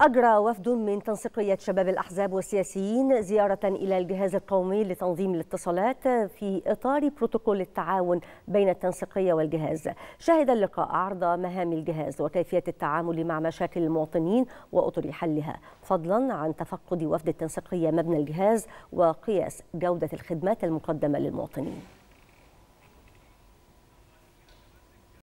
أجرى وفد من تنسيقية شباب الأحزاب والسياسيين زيارة إلى الجهاز القومي لتنظيم الاتصالات في إطار بروتوكول التعاون بين التنسيقية والجهاز شهد اللقاء عرض مهام الجهاز وكيفية التعامل مع مشاكل المواطنين وأطر حلها فضلا عن تفقد وفد التنسيقية مبنى الجهاز وقياس جودة الخدمات المقدمة للمواطنين